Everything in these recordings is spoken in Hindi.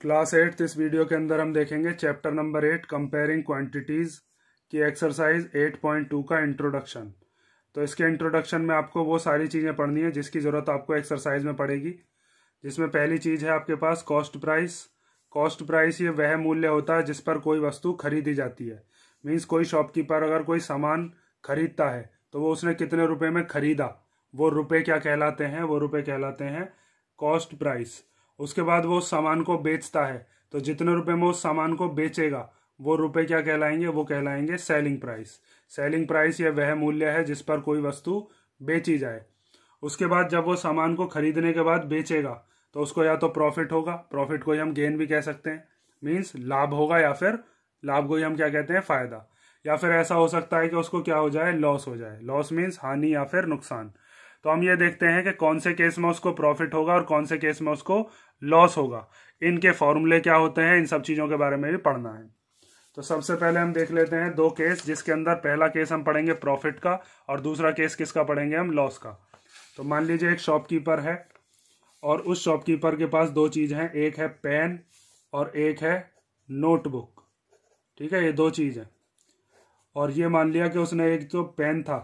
क्लास एट्थ तो इस वीडियो के अंदर हम देखेंगे chapter number eight comparing quantities की एक्सरसाइज एट पॉइंट टू का इंट्रोडक्शन तो इसके इंट्रोडक्शन में आपको वो सारी चीज़ें पढ़नी है जिसकी ज़रूरत आपको एक्सरसाइज में पड़ेगी जिसमें पहली चीज़ है आपके पास कॉस्ट प्राइस कॉस्ट प्राइस ये वह मूल्य होता है जिस पर कोई वस्तु खरीदी जाती है मीन्स कोई शॉपकीपर अगर कोई सामान खरीदता है तो वो उसने कितने रुपए में खरीदा वो रुपए क्या कहलाते हैं वो रुपए कहलाते हैं कॉस्ट प्राइस उसके बाद वो उस सामान को बेचता है तो जितने रुपए में उस सामान को बेचेगा वो रुपए क्या कहलाएंगे वो कहलाएंगे सेलिंग प्राइस सेलिंग प्राइस यह वह मूल्य है जिस पर कोई वस्तु बेची जाए उसके बाद जब वो सामान को खरीदने के बाद बेचेगा तो उसको या तो प्रॉफिट होगा प्रॉफिट को ही हम गेन भी कह सकते हैं मीन्स लाभ होगा या फिर लाभ को ही हम क्या कहते हैं फायदा या फिर ऐसा हो सकता है कि उसको क्या हो जाए लॉस हो जाए लॉस मीन्स हानि या फिर नुकसान तो हम ये देखते हैं कि कौन से केस में उसको प्रॉफिट होगा और कौन से केस में उसको लॉस होगा इनके फॉर्मूले क्या होते हैं इन सब चीज़ों के बारे में भी पढ़ना है तो सबसे पहले हम देख लेते हैं दो केस जिसके अंदर पहला केस हम पढ़ेंगे प्रॉफिट का और दूसरा केस किसका पढ़ेंगे हम लॉस का तो मान लीजिए एक शॉपकीपर है और उस शॉपकीपर के पास दो चीज़ हैं एक है पेन और एक है नोटबुक ठीक है ये दो चीज़ है और ये मान लिया कि उसने एक तो पेन था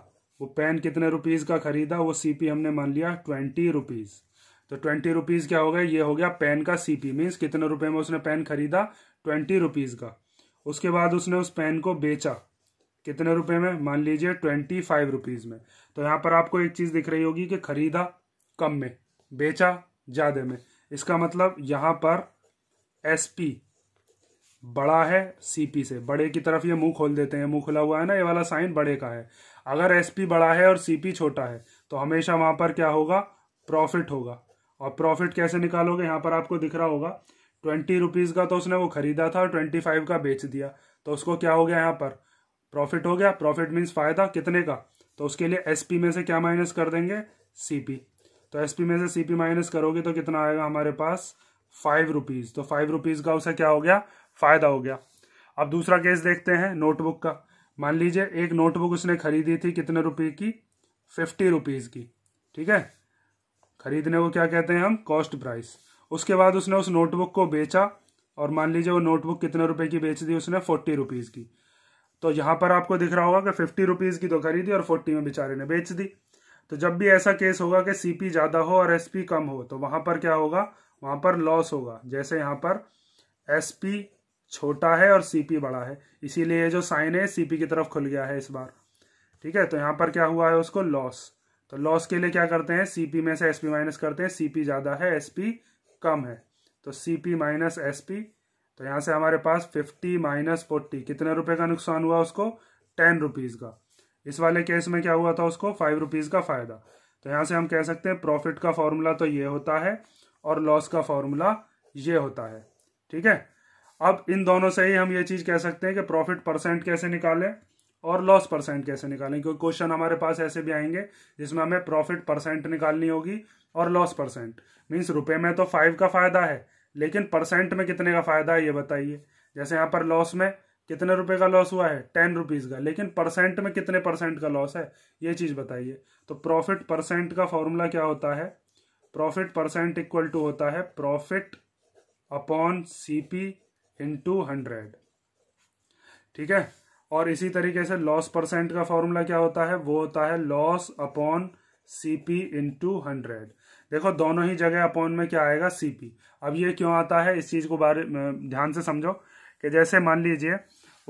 वो पेन कितने रुपीज का खरीदा वो सीपी हमने मान लिया ट्वेंटी रुपीज तो ट्वेंटी रुपीज क्या हो गया ये हो गया पेन का सीपी मीन्स कितने रुपए में उसने पेन खरीदा ट्वेंटी रुपीज का उसके बाद उसने उस पेन को बेचा कितने रुपए में मान लीजिए ट्वेंटी फाइव रुपीज में तो यहां पर आपको एक चीज दिख रही होगी कि खरीदा कम में बेचा ज्यादा में इसका मतलब यहां पर एस पी बड़ा है सीपी से बड़े की तरफ ये मुंह खोल देते हैं मुंह खुला हुआ है ना ये वाला साइन बड़े का है अगर एसपी बड़ा है और सीपी छोटा है तो हमेशा वहां पर क्या होगा प्रॉफिट होगा और प्रॉफिट कैसे निकालोगे यहाँ पर आपको दिख रहा होगा ट्वेंटी रुपीज का तो उसने वो खरीदा था और ट्वेंटी फाइव का बेच दिया तो उसको क्या हो गया यहाँ पर प्रॉफिट हो गया प्रॉफिट मीन्स फायदा कितने का तो उसके लिए एसपी में से क्या माइनस कर देंगे सीपी तो एसपी में से सीपी माइनस करोगे तो कितना आएगा हमारे पास फाइव रुपीज तो फाइव रुपीज का उसे क्या हो गया फायदा हो गया अब दूसरा केस देखते हैं नोटबुक का मान लीजिए एक नोटबुक उसने खरीदी थी कितने रुपए की फिफ्टी रुपीज की ठीक है खरीदने को क्या कहते हैं हम कॉस्ट प्राइस उसके बाद उसने उस नोटबुक को बेचा और मान लीजिए वो नोटबुक कितने रुपए की बेच दी उसने फोर्टी रुपीज की तो यहां पर आपको दिख रहा होगा कि फिफ्टी रुपीज की तो खरीदी और फोर्टी में बेचारे ने बेच दी तो जब भी ऐसा केस होगा कि सीपी ज्यादा हो और एसपी कम हो तो वहां पर क्या होगा वहां पर लॉस होगा जैसे यहां पर एसपी छोटा है और सीपी बड़ा है इसीलिए जो साइन है सीपी की तरफ खुल गया है इस बार ठीक है तो यहाँ पर क्या हुआ है उसको लॉस तो लॉस के लिए क्या करते हैं सीपी में से एसपी माइनस करते हैं सीपी ज़्यादा है एसपी कम है तो सीपी माइनस एसपी तो यहाँ से हमारे पास फिफ्टी माइनस फोर्टी कितने रुपए का नुकसान हुआ उसको टेन रुपीज़ का इस वाले केस में क्या हुआ था उसको फाइव रुपीज़ का फ़ायदा तो यहाँ से हम कह सकते हैं प्रॉफिट का फॉर्मूला तो ये होता है और लॉस का फॉर्मूला ये होता है ठीक है अब इन दोनों से ही हम ये चीज कह सकते हैं कि प्रॉफिट परसेंट कैसे निकालें और लॉस परसेंट कैसे निकालें क्योंकि क्वेश्चन हमारे पास ऐसे भी आएंगे जिसमें हमें प्रॉफिट परसेंट निकालनी होगी और लॉस परसेंट मीन्स रुपए में तो फाइव का फायदा है लेकिन परसेंट में कितने का फायदा है ये बताइए जैसे यहाँ पर लॉस में कितने रुपए का लॉस हुआ है टेन रुपीज का लेकिन परसेंट में कितने परसेंट का लॉस है ये चीज बताइए तो प्रॉफिट परसेंट का फॉर्मूला क्या होता है प्रॉफिट परसेंट इक्वल टू होता है profit upon CP into hundred ठीक है और इसी तरीके से लॉस परसेंट का फॉर्मूला क्या होता है वो होता है loss upon CP into hundred देखो दोनों ही जगह अपॉन में क्या आएगा सीपी अब ये क्यों आता है इस चीज़ को बारे ध्यान से समझो कि जैसे मान लीजिए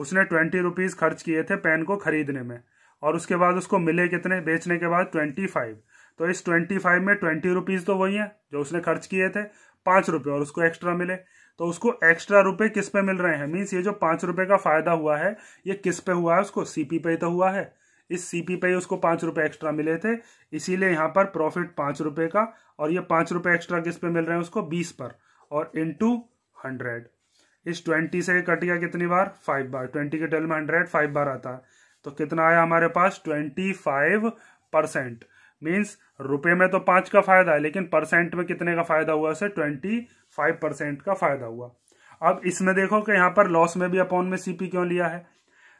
उसने ट्वेंटी रुपीज़ खर्च किए थे पेन को खरीदने में और उसके बाद उसको मिले कितने बेचने के बाद ट्वेंटी फाइव तो इस ट्वेंटी फाइव में ट्वेंटी रुपीज़ तो वही है जो उसने खर्च किए थे पांच रुपये और उसको एक्स्ट्रा मिले तो उसको एक्स्ट्रा रुपए किस पे मिल रहे हैं मीन्स ये जो पांच रुपए का फायदा हुआ है ये किस पे हुआ है उसको सीपी पे तो हुआ है इस सीपी पे उसको पांच रुपए एक्स्ट्रा मिले थे इसीलिए यहां पर प्रॉफिट पांच रुपए का और ये पांच रुपए एक्स्ट्रा किस पे मिल रहे हैं उसको बीस पर और इंटू हंड्रेड इस ट्वेंटी से कट गया कितनी बार फाइव बार ट्वेंटी के टेल में हंड्रेड फाइव बार आता है तो कितना आया हमारे पास ट्वेंटी फाइव परसेंट मीन्स रुपए में तो पांच का फायदा है लेकिन परसेंट में कितने का फायदा हुआ उसे ट्वेंटी फाइव परसेंट का फायदा हुआ अब इसमें देखो कि यहाँ पर लॉस में भी अपॉन में सीपी क्यों लिया है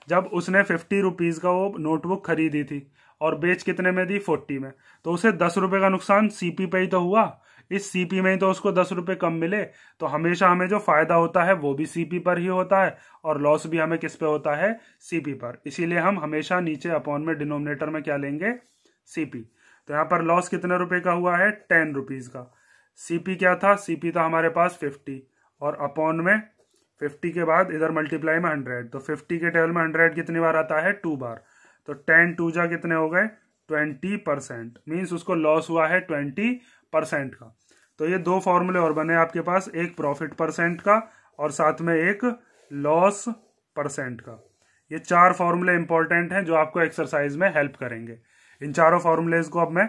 जब उसने फिफ्टी रुपीज का वो नोटबुक खरीदी थी और बेच कितने में दी फोर्टी में तो उसे दस रुपए का नुकसान सीपी पे ही तो हुआ इस सीपी में ही तो उसको दस रुपए कम मिले तो हमेशा हमें जो फायदा होता है वो भी सीपी पर ही होता है और लॉस भी हमें किस पे होता है सीपी पर इसीलिए हम हमेशा नीचे अपॉन में डिनोमिनेटर में क्या लेंगे सीपी तो यहाँ पर लॉस कितने रुपए का हुआ है टेन रुपीज का सीपी क्या था सीपी था हमारे पास फिफ्टी और अपॉन में फिफ्टी के बाद इधर मल्टीप्लाई में हंड्रेड तो फिफ्टी के टेबल में हंड्रेड कितनी बार आता है टू बार तो टेन टू जा कितने हो गए ट्वेंटी परसेंट मीन्स उसको लॉस हुआ है ट्वेंटी परसेंट का तो ये दो फॉर्मूले और बने आपके पास एक प्रॉफिट परसेंट का और साथ में एक लॉस परसेंट का ये चार फॉर्मूले इंपॉर्टेंट हैं जो आपको एक्सरसाइज में हेल्प करेंगे इन चारों फॉर्मूलेज को अब मैं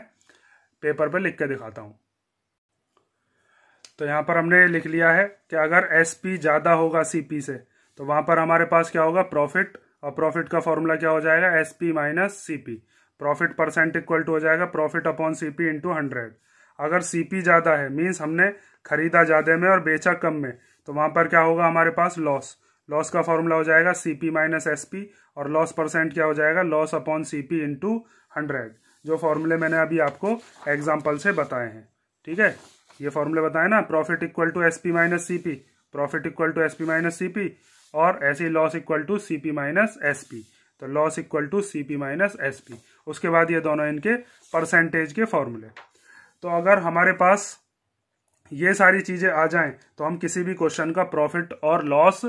पेपर पर लिख के दिखाता हूँ तो यहाँ पर हमने लिख लिया है कि अगर एस पी ज़्यादा होगा सी से तो वहाँ पर हमारे पास क्या होगा प्रॉफिट और प्रॉफिट का फॉर्मूला क्या हो जाएगा S P minus C P profit percent equal to हो जाएगा profit upon C P into hundred अगर सी पी ज़्यादा है मींस हमने खरीदा ज़्यादा में और बेचा कम में तो वहाँ पर क्या होगा हमारे पास लॉस लॉस का फॉर्मूला हो जाएगा C P minus S P और लॉस परसेंट क्या हो जाएगा loss upon C P into hundred जो फॉर्मूले मैंने अभी आपको एग्जाम्पल से बताए हैं ठीक है ये फॉर्मूले बताए ना profit equal to S P minus C P profit equal to S P minus C P और ऐसे ही loss equal to C P minus S P तो loss equal to C P minus S P उसके बाद ये दोनों इनके परसेंटेज के फॉर्मूले तो अगर हमारे पास ये सारी चीज़ें आ जाएं तो हम किसी भी क्वेश्चन का प्रॉफिट और लॉस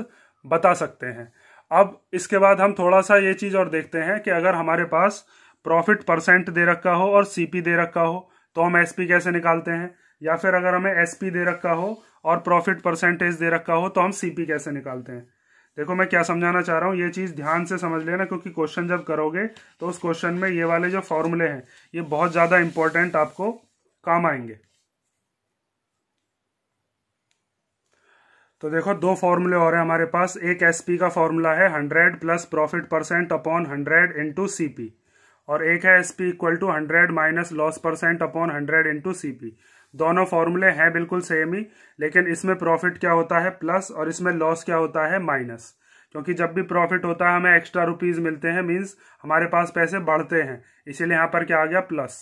बता सकते हैं अब इसके बाद हम थोड़ा सा ये चीज़ और देखते हैं कि अगर हमारे पास प्रॉफिट परसेंट दे रखा हो और सीपी दे रखा हो तो हम एसपी कैसे निकालते हैं या फिर अगर हमें एसपी दे रखा हो और प्रॉफिट परसेंटेज दे रखा हो तो हम सीपी कैसे निकालते हैं देखो मैं क्या समझाना चाह रहा हूँ ये चीज़ ध्यान से समझ लेना क्योंकि क्वेश्चन जब करोगे तो उस क्वेश्चन में ये वाले जो फॉर्मूले हैं ये बहुत ज़्यादा इंपॉर्टेंट आपको काम आएंगे तो देखो दो फॉर्मूले और हैं हमारे पास एक एसपी का फॉर्मूला है hundred plus profit percent upon hundred into CP और एक है S P equal to hundred minus loss percent upon hundred into C P दोनों फॉर्मूले हैं बिल्कुल सेम ही लेकिन इसमें प्रॉफिट क्या होता है प्लस और इसमें लॉस क्या होता है माइनस क्योंकि जब भी प्रॉफिट होता है हमें एक्स्ट्रा रुपीज मिलते हैं मीन्स हमारे पास पैसे बढ़ते हैं इसीलिए यहाँ पर क्या आ गया प्लस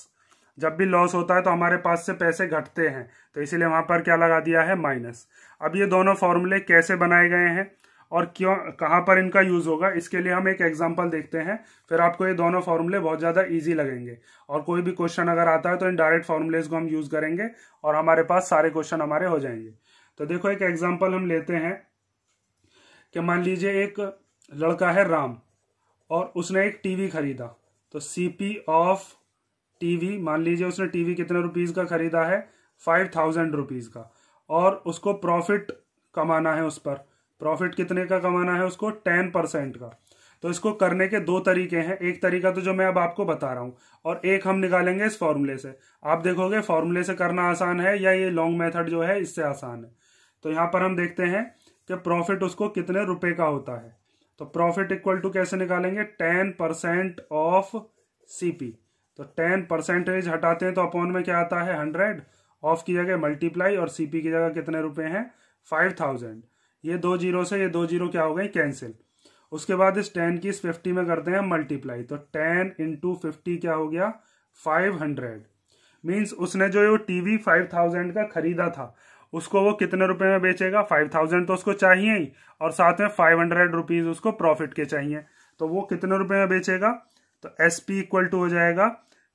जब भी लॉस होता है तो हमारे पास से पैसे घटते हैं तो इसीलिए वहाँ पर क्या लगा दिया है माइनस अब ये दोनों फॉर्मूले कैसे बनाए गए हैं और क्यों कहाँ पर इनका यूज़ होगा इसके लिए हम एक एग्जाम्पल देखते हैं फिर आपको ये दोनों फार्मूले बहुत ज़्यादा ईजी लगेंगे और कोई भी क्वेश्चन अगर आता है तो इन डायरेक्ट फार्मूलेज को हम यूज़ करेंगे और हमारे पास सारे क्वेश्चन हमारे हो जाएंगे तो देखो एक एग्जाम्पल हम लेते हैं कि मान लीजिए एक लड़का है राम और उसने एक टीवी खरीदा तो सी पी ऑफ टीवी मान लीजिए उसने टीवी कितने रुपीज़ का खरीदा है फाइव थाउजेंड रुपीज़ का और उसको प्रॉफिट कमाना है उस पर प्रॉफिट कितने का कमाना है उसको टेन परसेंट का तो इसको करने के दो तरीके हैं एक तरीका तो जो मैं अब आपको बता रहा हूं और एक हम निकालेंगे इस फॉर्मूले से आप देखोगे फॉर्मूले से करना आसान है या ये लॉन्ग मेथड जो है इससे आसान है तो यहां पर हम देखते हैं कि प्रॉफिट उसको कितने रुपए का होता है तो प्रॉफिट इक्वल टू कैसे निकालेंगे टेन परसेंट ऑफ सीपी तो टेन परसेंटेज हटाते हैं तो अपॉन में क्या आता है हंड्रेड ऑफ की जगह मल्टीप्लाई और सीपी की जगह कितने रुपए हैं फाइव थाउजेंड ये दो जीरो से ये दो जीरो क्या हो गए कैंसिल उसके बाद इस टेन की इस फिफ्टी में करते हैं मल्टीप्लाई तो टेन इंटू फिफ्टी क्या हो गया फाइव हंड्रेड मीन्स उसने जो टीवी फाइव थाउजेंड का खरीदा था उसको वो कितने रुपए में बेचेगा फाइव थाउजेंड तो उसको चाहिए ही और साथ में फाइव हंड्रेड रुपीज उसको प्रॉफिट के चाहिए तो वो कितने रुपए में बेचेगा तो एस पी इक्वल टू हो जाएगा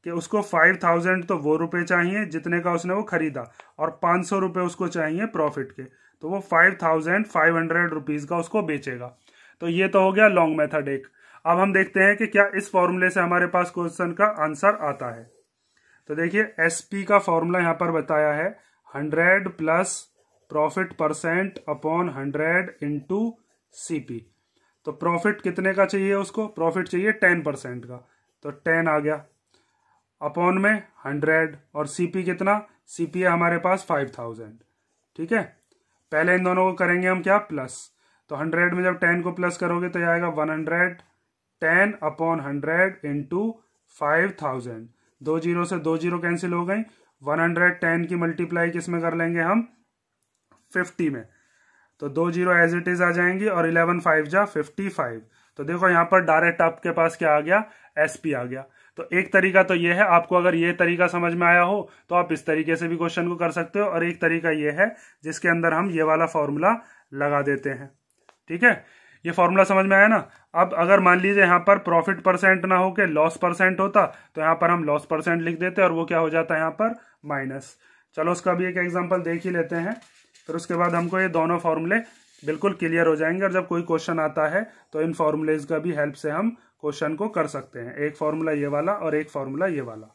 कि उसको फाइव थाउजेंड तो वो रुपए चाहिए जितने का उसने वो खरीदा और पांच सौ रुपए उसको चाहिए प्रॉफिट के तो वो five thousand five hundred rupees का उसको बेचेगा तो ये तो हो गया लॉन्ग मेथड एक अब हम देखते हैं कि क्या इस फॉर्मूले से हमारे पास क्वेश्चन का आंसर आता है तो देखिए एसपी का फॉर्मूला यहाँ पर बताया है hundred plus profit percent upon hundred into CP तो प्रॉफिट कितने का चाहिए उसको प्रॉफिट चाहिए टेन परसेंट का तो टेन आ गया अपॉन में हंड्रेड और सीपी कितना सीपी है हमारे पास फाइव थाउजेंड ठीक है पहले इन दोनों को करेंगे हम क्या प्लस तो हंड्रेड में जब टेन को प्लस करोगे तो आएगा one hundred ten upon hundred into five thousand दो जीरो से दो जीरो कैंसिल हो गई वन हंड्रेड टेन की मल्टीप्लाई किस में कर लेंगे हम फिफ्टी में तो दो जीरो एज इट इज आ जाएंगी और इलेवन फाइव जा फिफ्टी फाइव तो देखो यहां पर डायरेक्ट आपके पास क्या आ गया एस पी आ गया तो एक तरीका तो यह है आपको अगर ये तरीका समझ में आया हो तो आप इस तरीके से भी क्वेश्चन को कर सकते हो और एक तरीका यह है जिसके अंदर हम ये वाला फॉर्मूला लगा देते हैं ठीक है ये फॉर्मूला समझ में आया ना अब अगर मान लीजिए यहाँ पर प्रॉफिट परसेंट ना होके लॉस परसेंट होता तो यहाँ पर हम लॉस परसेंट लिख देते और वो क्या हो जाता है यहाँ पर माइनस चलो उसका भी एक एग्जाम्पल देख ही लेते हैं फिर उसके बाद हमको ये दोनों फॉर्मूले बिल्कुल क्लियर हो जाएंगे और जब कोई क्वेश्चन आता है तो इन फॉर्मूलेज का भी हेल्प से हम क्वेश्चन को कर सकते हैं एक फार्मूला ये वाला और एक फार्मूला ये वाला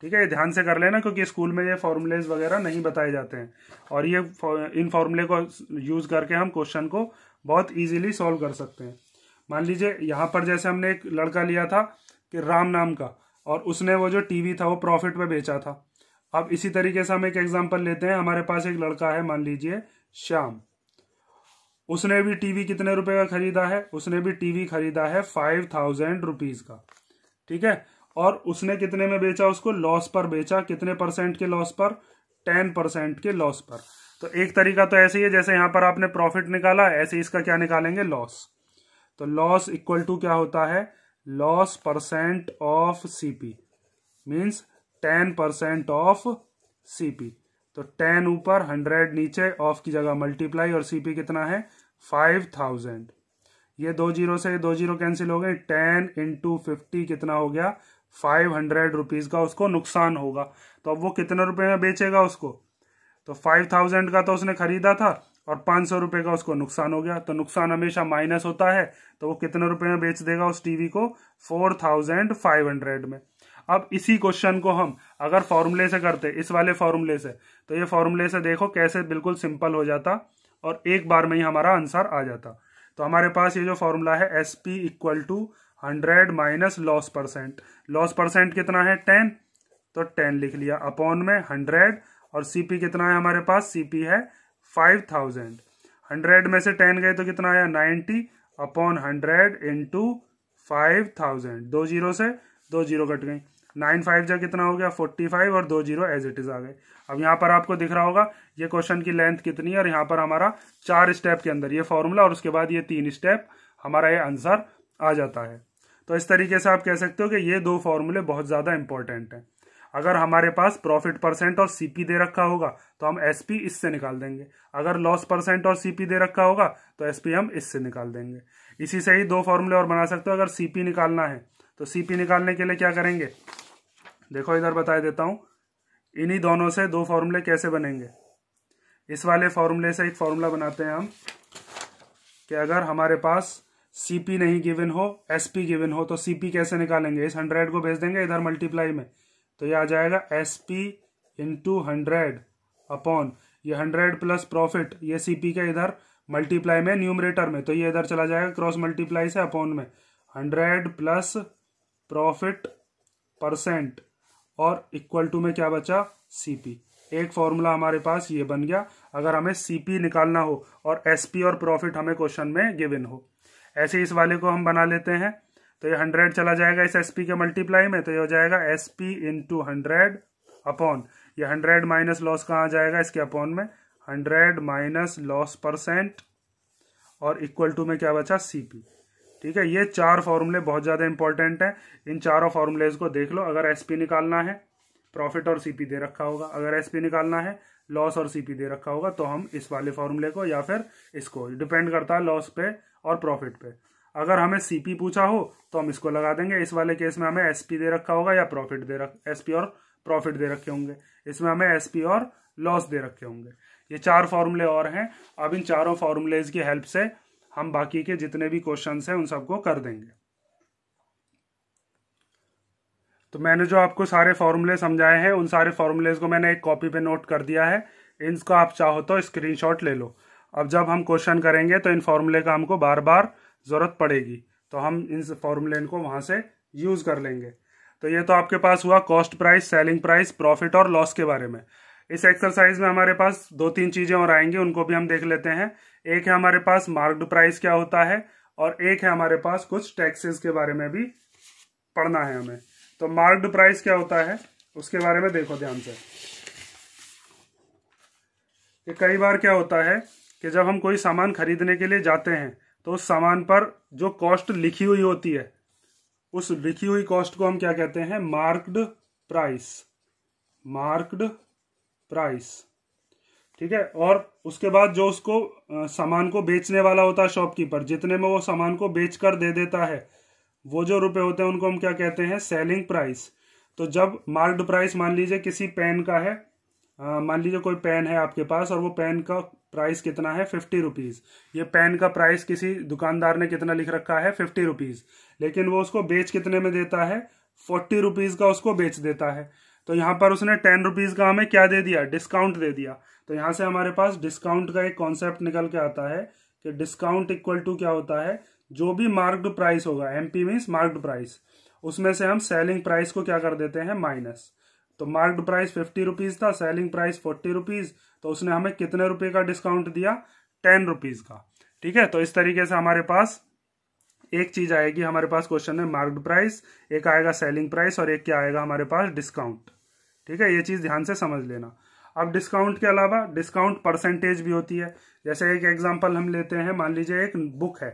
ठीक है ये ध्यान से कर लेना क्योंकि स्कूल में ये फार्मूलेज वगैरह नहीं बताए जाते हैं और ये इन फार्मूले को यूज करके हम क्वेश्चन को बहुत इजीली सॉल्व कर सकते हैं मान लीजिए यहाँ पर जैसे हमने एक लड़का लिया था कि राम नाम का और उसने वो जो टीवी था वो प्रॉफिट में बेचा था अब इसी तरीके से हम एक एग्जाम्पल लेते हैं हमारे पास एक लड़का है मान लीजिए श्याम उसने भी टीवी कितने रुपए का खरीदा है उसने भी टीवी खरीदा है फाइव थाउजेंड रुपीज का ठीक है और उसने कितने में बेचा उसको लॉस पर बेचा कितने परसेंट के लॉस पर टेन परसेंट के लॉस पर तो एक तरीका तो ऐसे ही है जैसे यहां पर आपने प्रॉफिट निकाला ऐसे इसका क्या निकालेंगे लॉस तो लॉस इक्वल टू क्या होता है loss percent of CP means ten percent of CP तो टेन ऊपर हंड्रेड नीचे ऑफ की जगह मल्टीप्लाई और सीपी कितना है फाइव थाउजेंड ये दो जीरो से दो जीरो कैंसिल हो गए टेन इंटू फिफ्टी कितना हो गया फाइव हंड्रेड रुपीज का उसको नुकसान होगा तो अब वो कितने रुपए में बेचेगा उसको तो फाइव थाउजेंड का तो उसने खरीदा था और पांच सौ रुपए का उसको नुकसान हो गया तो नुकसान हमेशा माइनस होता है तो वो कितने रुपए में बेच देगा उस टीवी को फोर थाउजेंड फाइव हंड्रेड में अब इसी क्वेश्चन को हम अगर फॉर्मूले से करते इस वाले फॉर्मूले से तो ये फॉर्मूले से देखो कैसे बिल्कुल सिंपल हो जाता और एक बार में ही हमारा आंसर आ जाता तो हमारे पास ये जो फॉर्मूला है S P equal to hundred minus loss percent loss percent कितना है टेन तो टेन लिख लिया अपॉन में हंड्रेड और सी कितना है हमारे पास सी है फाइव थाउजेंड हंड्रेड में से टेन गए तो कितना आया ninety upon hundred into five thousand दो जीरो से दो जीरो कट गई नाइन फाइव जा कितना हो गया फोर्टी फाइव और दो जीरो एज इट इज आ गए अब यहाँ पर आपको दिख रहा होगा ये क्वेश्चन की लेंथ कितनी है और यहाँ पर हमारा चार स्टेप के अंदर ये फॉर्मूला और उसके बाद ये तीन स्टेप हमारा ये आंसर आ जाता है तो इस तरीके से आप कह सकते हो कि ये दो फॉर्मूले बहुत ज़्यादा इंपॉर्टेंट हैं अगर हमारे पास प्रॉफिट परसेंट और सीपी दे रखा होगा तो हम एसपी इससे निकाल देंगे अगर लॉस परसेंट और सीपी दे रखा होगा तो एसपी हम इससे निकाल देंगे इसी से ही दो फॉर्मूले और बना सकते हो अगर सीपी निकालना है तो सीपी निकालने के लिए क्या करेंगे देखो इधर बता देता हूँ इन्हीं दोनों से दो फॉर्मूले कैसे बनेंगे इस वाले फॉर्मूले से एक फॉर्मूला बनाते हैं हम कि अगर हमारे पास सीपी नहीं गिवन हो एसपी गिवन हो तो सीपी कैसे निकालेंगे इस हंड्रेड को भेज देंगे इधर मल्टीप्लाई में तो ये आ जाएगा S P into hundred upon ये हंड्रेड प्लस प्रॉफिट ये सीपी का इधर मल्टीप्लाई में न्यूमरेटर में तो ये इधर चला जाएगा क्रॉस मल्टीप्लाई से अपॉन में हंड्रेड प्लस प्रॉफिट परसेंट और इक्वल टू में क्या बचा सीपी एक फॉर्मूला हमारे पास ये बन गया अगर हमें सीपी निकालना हो और एसपी और प्रॉफिट हमें क्वेश्चन में गिवन हो ऐसे इस वाले को हम बना लेते हैं तो ये हंड्रेड चला जाएगा इस एसपी के मल्टीप्लाई में तो ये हो जाएगा एसपी इंटू हंड्रेड अपॉन ये हंड्रेड माइनस लॉस कहाँ आ जाएगा इसके अपॉन में हंड्रेड माइनस लॉस परसेंट और इक्वल टू में क्या बचा सीपी ठीक है ये चार फॉर्मूले बहुत ज़्यादा इंपॉर्टेंट हैं इन चारों फॉर्मूलेज को देख लो अगर एसपी निकालना है प्रॉफिट और सीपी दे रखा होगा अगर एसपी निकालना है लॉस और सीपी दे रखा होगा तो हम इस वाले फॉर्मूले को या फिर इसको डिपेंड करता है लॉस पे और प्रॉफिट पे अगर हमें सीपी पूछा हो तो हम इसको लगा देंगे इस वाले केस में हमें एसपी दे रखा होगा या प्रॉफिट दे रख एसपी और प्रॉफिट दे रखे होंगे इसमें हमें एसपी और लॉस दे रखे होंगे ये चार फॉर्मूले और हैं अब इन चारों फॉर्मूलेज की हेल्प से हम बाकी के जितने भी क्वेश्चंस हैं उन सबको कर देंगे तो मैंने जो आपको सारे फॉर्मूले समझाए हैं उन सारे फॉर्मूलेज को मैंने एक कॉपी पे नोट कर दिया है इनको आप चाहो तो स्क्रीनशॉट ले लो अब जब हम क्वेश्चन करेंगे तो इन फॉर्मूले का हमको बार बार ज़रूरत पड़ेगी तो हम इन फॉर्मूले को वहां से यूज़ कर लेंगे तो ये तो आपके पास हुआ cost price selling price profit और लॉस के बारे में इस एक्सरसाइज में हमारे पास दो तीन चीज़ें और आएंगी उनको भी हम देख लेते हैं एक है हमारे पास मार्क्ड प्राइस क्या होता है और एक है हमारे पास कुछ टैक्सेस के बारे में भी पढ़ना है हमें तो मार्क्ड प्राइस क्या होता है उसके बारे में देखो ध्यान से कि कई बार क्या होता है कि जब हम कोई सामान खरीदने के लिए जाते हैं तो उस सामान पर जो कॉस्ट लिखी हुई होती है उस लिखी हुई कॉस्ट को हम क्या कहते हैं मार्क्ड प्राइस मार्क्ड प्राइस ठीक है और उसके बाद जो उसको सामान को बेचने वाला होता है शॉपकीपर जितने में वो सामान को बेच कर दे देता है वो जो रुपए होते हैं उनको हम क्या कहते हैं सेलिंग प्राइस तो जब मार्क्ड प्राइस मान लीजिए किसी पेन का है मान लीजिए कोई पेन है आपके पास और वो पेन का प्राइस कितना है फिफ्टी रुपीज़ ये पेन का प्राइस किसी दुकानदार ने कितना लिख रखा है फिफ्टी रुपीज़ लेकिन वो उसको बेच कितने में देता है फोर्टी रुपीज़ का उसको बेच देता है तो यहाँ पर उसने टेन रुपीज़ का हमें क्या दे दिया डिस्काउंट दे दिया तो यहाँ से हमारे पास डिस्काउंट का एक कॉन्सेप्ट निकल के आता है कि डिस्काउंट इक्वल टू क्या होता है जो भी मार्क्ड प्राइस होगा M P means marked price उसमें से हम सेलिंग प्राइस को क्या कर देते हैं माइनस तो मार्क्ड प्राइस फिफ्टी रुपीज़ था सेलिंग प्राइस फोर्टी रुपीज़ तो उसने हमें कितने रुपये का डिस्काउंट दिया टेन रुपीज़ का ठीक है तो इस तरीके से हमारे पास एक चीज़ आएगी हमारे पास क्वेश्चन में मार्क्ड प्राइस एक आएगा सेलिंग प्राइस और एक क्या आएगा हमारे पास डिस्काउंट ठीक है ये चीज़ ध्यान से समझ लेना अब डिस्काउंट के अलावा डिस्काउंट परसेंटेज भी होती है जैसे एक एग्जाम्पल हम लेते हैं मान लीजिए एक बुक है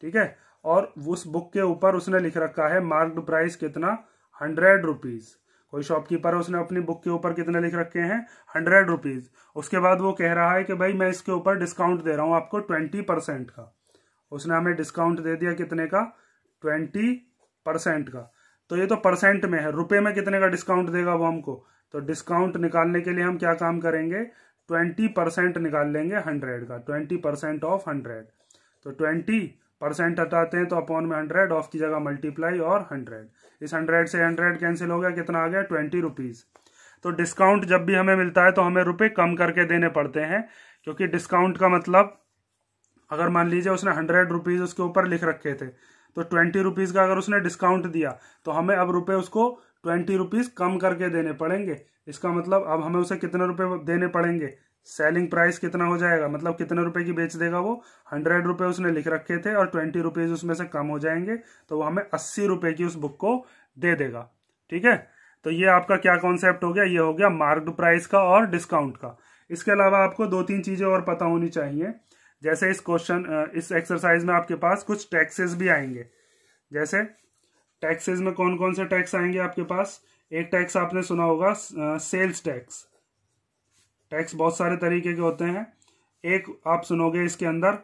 ठीक है और उस बुक के ऊपर उसने लिख रखा है मार्क्ड प्राइस कितना हंड्रेड रुपीज़ कोई शॉपकीपर है उसने अपनी बुक के ऊपर कितने लिख रखे हैं हंड्रेड रुपीज उसके बाद वो कह रहा है कि भाई मैं इसके ऊपर डिस्काउंट दे रहा हूँ आपको ट्वेंटी परसेंट का उसने हमें डिस्काउंट दे दिया कितने का ट्वेंटी परसेंट का तो ये तो परसेंट में है रुपए में कितने का डिस्काउंट देगा वो हमको तो डिस्काउंट निकालने के लिए हम क्या काम करेंगे ट्वेंटी परसेंट निकाल लेंगे हंड्रेड का ट्वेंटी परसेंट ऑफ हंड्रेड तो ट्वेंटी परसेंट हटाते हैं तो अपॉन में हंड्रेड ऑफ की जगह मल्टीप्लाई और हंड्रेड इस हंड्रेड से हंड्रेड कैंसिल हो गया कितना आ गया ट्वेंटी रुपीज़ तो डिस्काउंट जब भी हमें मिलता है तो हमें रुपए कम करके देने पड़ते हैं क्योंकि डिस्काउंट का मतलब अगर मान लीजिए उसने हंड्रेड रुपीज़ उसके ऊपर लिख रखे थे तो ट्वेंटी रुपीज का अगर उसने डिस्काउंट दिया तो हमें अब रुपए उसको ट्वेंटी रुपीज कम करके देने पड़ेंगे इसका मतलब अब हमें उसे कितने रुपए देने पड़ेंगे सेलिंग प्राइस कितना हो जाएगा मतलब कितने रुपए की बेच देगा वो हंड्रेड रुपए उसने लिख रखे थे और ट्वेंटी रुपीज उसमें से कम हो जाएंगे तो वो हमें अस्सी रुपए की उस बुक को दे देगा ठीक है तो ये आपका क्या कॉन्सेप्ट हो गया ये हो गया मार्क्ड प्राइस का और डिस्काउंट का इसके अलावा आपको दो तीन चीजें और पता होनी चाहिए जैसे इस क्वेश्चन इस एक्सरसाइज में आपके पास कुछ टैक्सेस भी आएंगे जैसे टैक्सेस में कौन कौन से टैक्स आएंगे आपके पास एक टैक्स आपने सुना होगा सेल्स टैक्स टैक्स बहुत सारे तरीके के होते हैं एक आप सुनोगे इसके अंदर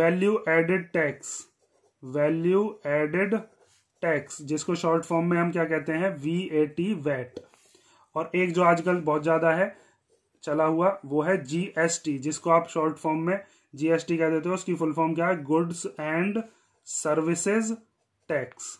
value added tax value added tax जिसको शॉर्ट फॉर्म में हम क्या कहते हैं वी ए टी वैट और एक जो आजकल बहुत ज़्यादा है चला हुआ वो है जी एस टी जिसको आप शॉर्ट फॉर्म में जीएसटी कह देते हो उसकी फुल फॉर्म क्या है गुड्स एंड सर्विसेज टैक्स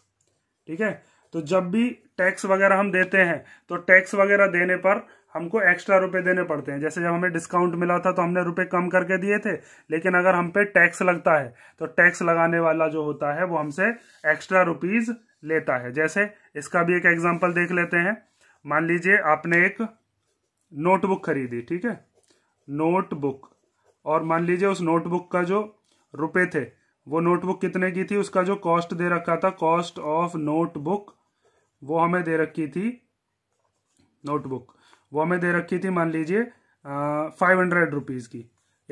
ठीक है तो जब भी टैक्स वगैरह हम देते हैं तो टैक्स वगैरह देने पर हमको एक्स्ट्रा रुपए देने पड़ते हैं जैसे जब हमें डिस्काउंट मिला था तो हमने रुपए कम करके दिए थे लेकिन अगर हम पे टैक्स लगता है तो टैक्स लगाने वाला जो होता है वो हमसे एक्स्ट्रा रुपीज लेता है जैसे इसका भी एक एग्जाम्पल देख लेते हैं मान लीजिए आपने एक नोटबुक खरीदी ठीक है नोटबुक और मान लीजिए उस नोटबुक का जो रुपए थे वो नोटबुक कितने की थी उसका जो कॉस्ट दे रखा था कॉस्ट ऑफ नोटबुक वो हमें दे रखी थी नोटबुक वो हमें दे रखी थी मान लीजिए फाइव हंड्रेड रुपीज की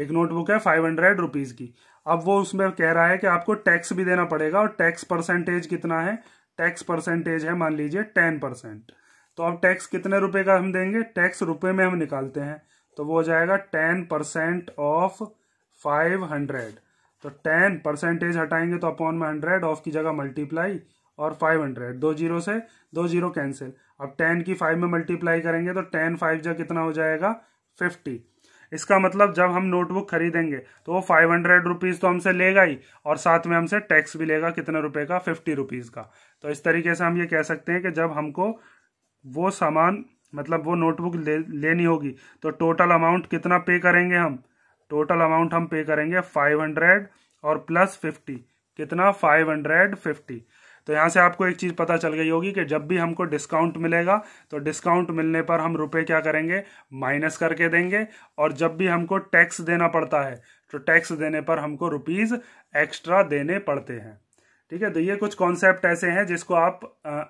एक नोटबुक है फाइव हंड्रेड रुपीज की अब वो उसमें कह रहा है कि आपको टैक्स भी देना पड़ेगा और टैक्स परसेंटेज कितना है टैक्स परसेंटेज है मान लीजिए टेन परसेंट तो अब टैक्स कितने रुपए का हम देंगे टैक्स रुपए में हम निकालते हैं तो वो हो जाएगा ten percent of five hundred तो टेन परसेंटेज हटाएंगे तो अपॉन में हंड्रेड ऑफ की जगह मल्टीप्लाई और फाइव हंड्रेड दो जीरो से दो जीरो कैंसिल अब टेन की फाइव में मल्टीप्लाई करेंगे तो टेन फाइव जो कितना हो जाएगा फिफ्टी इसका मतलब जब हम नोटबुक खरीदेंगे तो वो फाइव हंड्रेड रुपीज़ तो हमसे लेगा ही और साथ में हमसे टैक्स भी लेगा कितने रुपए का फिफ्टी रुपीज़ का तो इस तरीके से हम ये कह सकते हैं कि जब हमको वो सामान मतलब वो नोटबुक ले लेनी होगी तो टोटल अमाउंट कितना पे करेंगे हम टोटल अमाउंट हम पे करेंगे फाइव हंड्रेड और प्लस फिफ्टी कितना फाइव हंड्रेड फिफ्टी तो यहाँ से आपको एक चीज़ पता चल गई होगी कि जब भी हमको डिस्काउंट मिलेगा तो डिस्काउंट मिलने पर हम रुपए क्या करेंगे माइनस करके देंगे और जब भी हमको टैक्स देना पड़ता है तो टैक्स देने पर हमको रुपीज़ एक्स्ट्रा देने पड़ते हैं ठीक है तो ये कुछ कॉन्सेप्ट ऐसे हैं जिसको आप आ,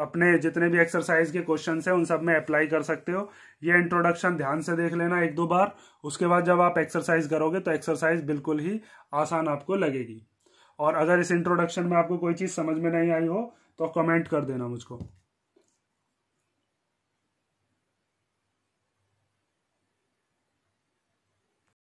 अपने जितने भी एक्सरसाइज के क्वेश्चन हैं उन सब में अप्लाई कर सकते हो ये इंट्रोडक्शन ध्यान से देख लेना एक दो बार उसके बाद जब आप एक्सरसाइज करोगे तो एक्सरसाइज बिल्कुल ही आसान आपको लगेगी और अगर इस इंट्रोडक्शन में आपको कोई चीज़ समझ में नहीं आई हो तो कमेंट कर देना मुझको